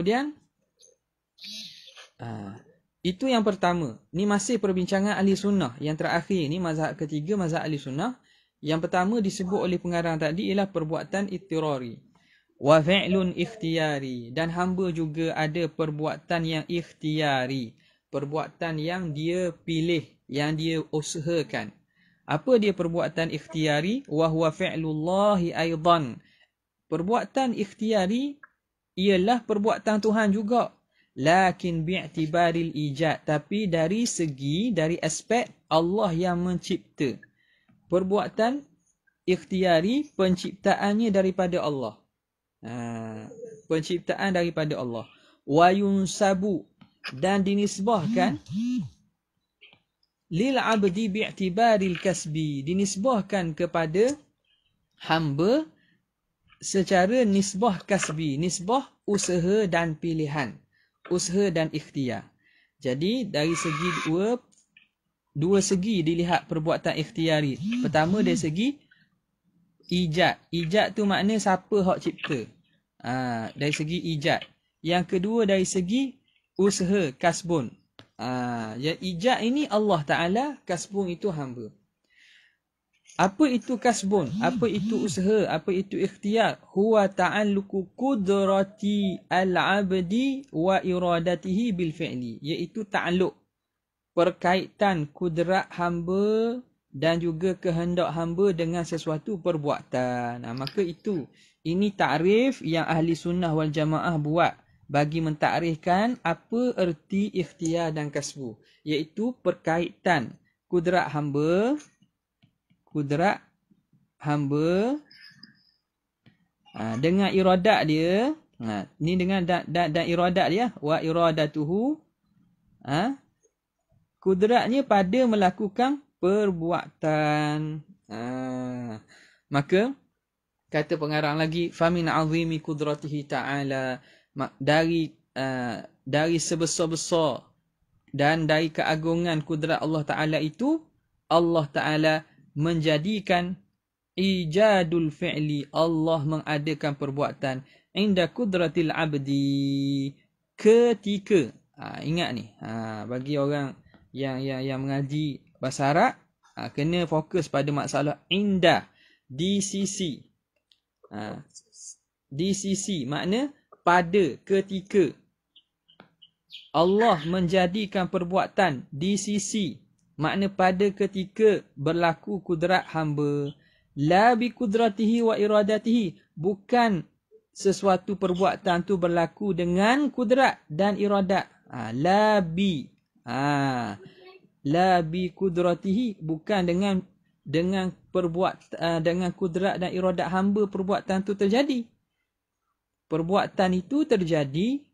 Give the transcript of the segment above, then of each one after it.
Kemudian uh, itu yang pertama. Ni masih perbincangan ahli sunnah. Yang terakhir ni mazhab ketiga mazhab ahli sunnah. Yang pertama disebut oleh pengarang tadi ialah perbuatan ittirari. Wa fi'lun ikhtiyari dan hamba juga ada perbuatan yang ikhtiyari. Perbuatan yang dia pilih, yang dia usahakan. Apa dia perbuatan ikhtiyari? Wa huwa fi'lullahi aidan. Perbuatan ikhtiyari ialah perbuatan Tuhan juga. Lakin bi'atibaril ijad. Tapi dari segi, dari aspek Allah yang mencipta. Perbuatan ikhtiari penciptaannya daripada Allah. Ha, penciptaan daripada Allah. Wa yunsabu dan dinisbahkan lil abdi bi'atibaril kasbi. Dinisbahkan kepada hamba secara nisbah kasbi, nisbah usaha dan pilihan, usaha dan ikhtiar. Jadi dari segi dua dua segi dilihat perbuatan ikhtiari. Pertama dari segi ijat. Ijat tu makna siapa hak cipta. Ha, dari segi ijat. Yang kedua dari segi usaha kasbun. Ha, ya ijat ini Allah Taala, kasbun itu hamba. Apa itu kasbun? Apa itu usaha? Apa itu ikhtiar? Huwa ta'alluku kudrati al-abdi wa iradatihi bil fi'li. Iaitu ta'alluk. Perkaitan kudrat hamba dan juga kehendak hamba dengan sesuatu perbuatan. Nah, maka itu. Ini tarif yang ahli sunnah wal jamaah buat bagi mentakrifkan apa erti ikhtiar dan kasbu. Iaitu perkaitan kudrat hamba kudrat hamba ha, dengan iradat dia ha, ni dengan dan dan, dan iradat dia wa iradatuhu ha, kudratnya pada melakukan perbuatan ha, maka kata pengarang lagi famin azimi kudratihi ta'ala dari uh, dari sebesar-besar dan dari keagungan kudrat Allah Ta'ala itu Allah Ta'ala menjadikan ijadul fi'li Allah mengadakan perbuatan inda kudratil abdi ketika ha, ingat ni ha, bagi orang yang yang yang mengaji bahasa Arab ha, kena fokus pada masalah inda di sisi ha, di sisi makna pada ketika Allah menjadikan perbuatan di sisi makna pada ketika berlaku kudrat hamba la bi kudratihi wa iradatihi bukan sesuatu perbuatan tu berlaku dengan kudrat dan iradat ha, la bi ha, la bi kudratihi bukan dengan dengan perbuat ha, dengan kudrat dan iradat hamba perbuatan tu terjadi perbuatan itu terjadi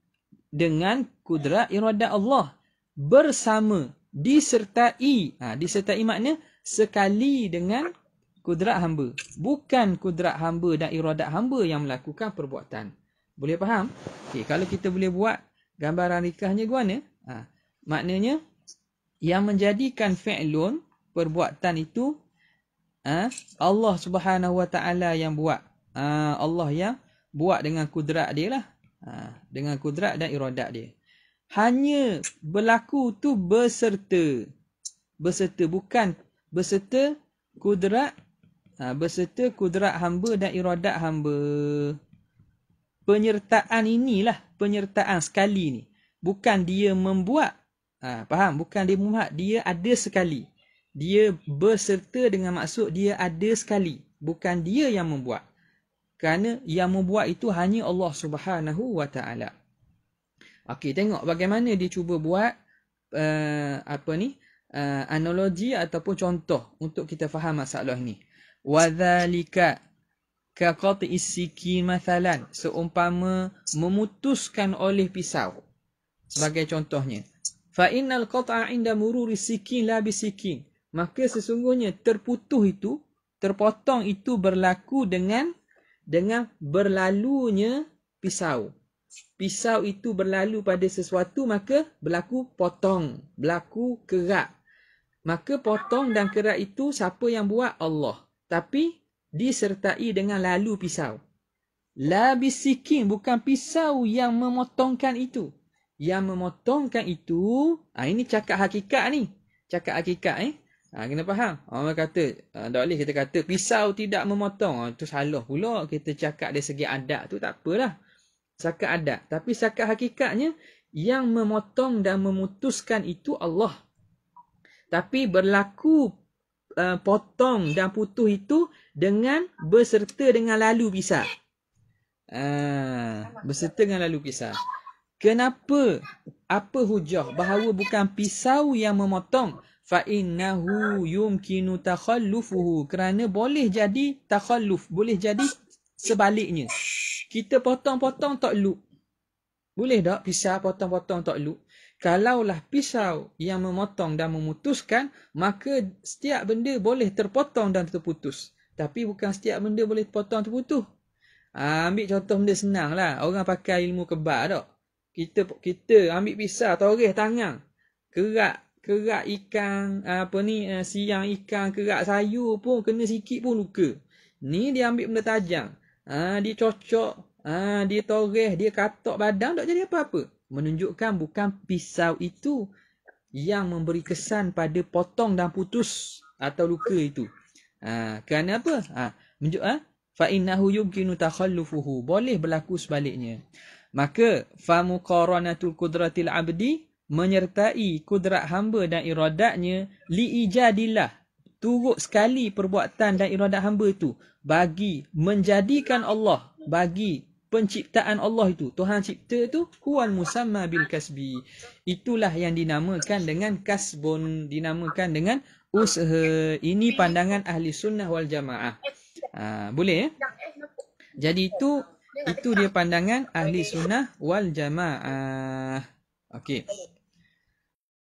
dengan kudrat iradat Allah bersama disertai ha, disertai maknanya sekali dengan kudrat hamba bukan kudrat hamba dan iradat hamba yang melakukan perbuatan boleh faham okey kalau kita boleh buat gambaran rikahnya guna ha, maknanya yang menjadikan fi'lun perbuatan itu ha, Allah Subhanahu Wa Taala yang buat ha, Allah yang buat dengan kudrat dia lah ha, dengan kudrat dan iradat dia hanya berlaku tu berserta berserta bukan berserta kudrat ha, berserta kudrat hamba dan iradat hamba penyertaan inilah penyertaan sekali ni bukan dia membuat ha, faham bukan dia membuat dia ada sekali dia berserta dengan maksud dia ada sekali bukan dia yang membuat kerana yang membuat itu hanya Allah Subhanahu wa taala Okey, tengok bagaimana dia cuba buat uh, apa ni? Uh, analogi ataupun contoh untuk kita faham masalah ni. Wadzalika ka qati'is sikin mathalan, seumpama memutuskan oleh pisau. Sebagai contohnya. Fa innal qata'a 'inda mururi sikin la bisikin. Maka sesungguhnya terputus itu, terpotong itu berlaku dengan dengan berlalunya pisau pisau itu berlalu pada sesuatu maka berlaku potong, berlaku kerak. Maka potong dan kerak itu siapa yang buat? Allah. Tapi disertai dengan lalu pisau. La bisikin bukan pisau yang memotongkan itu. Yang memotongkan itu, ha, ini cakap hakikat ni. Cakap hakikat eh. Ha, kena faham. Orang kata, ah, tak boleh kita kata pisau tidak memotong. Itu ha, salah pula kita cakap dari segi adat tu tak apalah zakat adat tapi zakat hakikatnya yang memotong dan memutuskan itu Allah tapi berlaku uh, potong dan putus itu dengan berserta dengan lalu pisah uh, berserta dengan lalu pisah kenapa apa hujah bahawa bukan pisau yang memotong fa yumkinu takhallufuhu kerana boleh jadi takhalluf boleh jadi sebaliknya kita potong-potong tak loop. Boleh tak pisau potong-potong tak loop? Kalaulah pisau yang memotong dan memutuskan, maka setiap benda boleh terpotong dan terputus. Tapi bukan setiap benda boleh terpotong terputus. Ha, ambil contoh benda senang lah. Orang pakai ilmu kebal tak? Kita kita ambil pisau, toreh tangan. Kerak, kerak ikan, apa ni, eh, siang ikan, kerak sayur pun kena sikit pun luka. Ni dia ambil benda tajam ha, dia cocok, ha, dia toreh, dia katok badan, tak jadi apa-apa. Menunjukkan bukan pisau itu yang memberi kesan pada potong dan putus atau luka itu. Ha, kerana apa? Ha, menunjuk, ha? Fa'innahu yubkinu takhallufuhu. Boleh berlaku sebaliknya. Maka, famuqaranatul kudratil abdi menyertai kudrat hamba dan iradatnya li ijadillah turut sekali perbuatan dan iradat hamba itu bagi menjadikan Allah bagi penciptaan Allah itu Tuhan cipta itu huwal musamma bil kasbi itulah yang dinamakan dengan kasbun dinamakan dengan usaha ini pandangan ahli sunnah wal jamaah ha, boleh ya? jadi itu itu dia pandangan ahli sunnah wal jamaah okey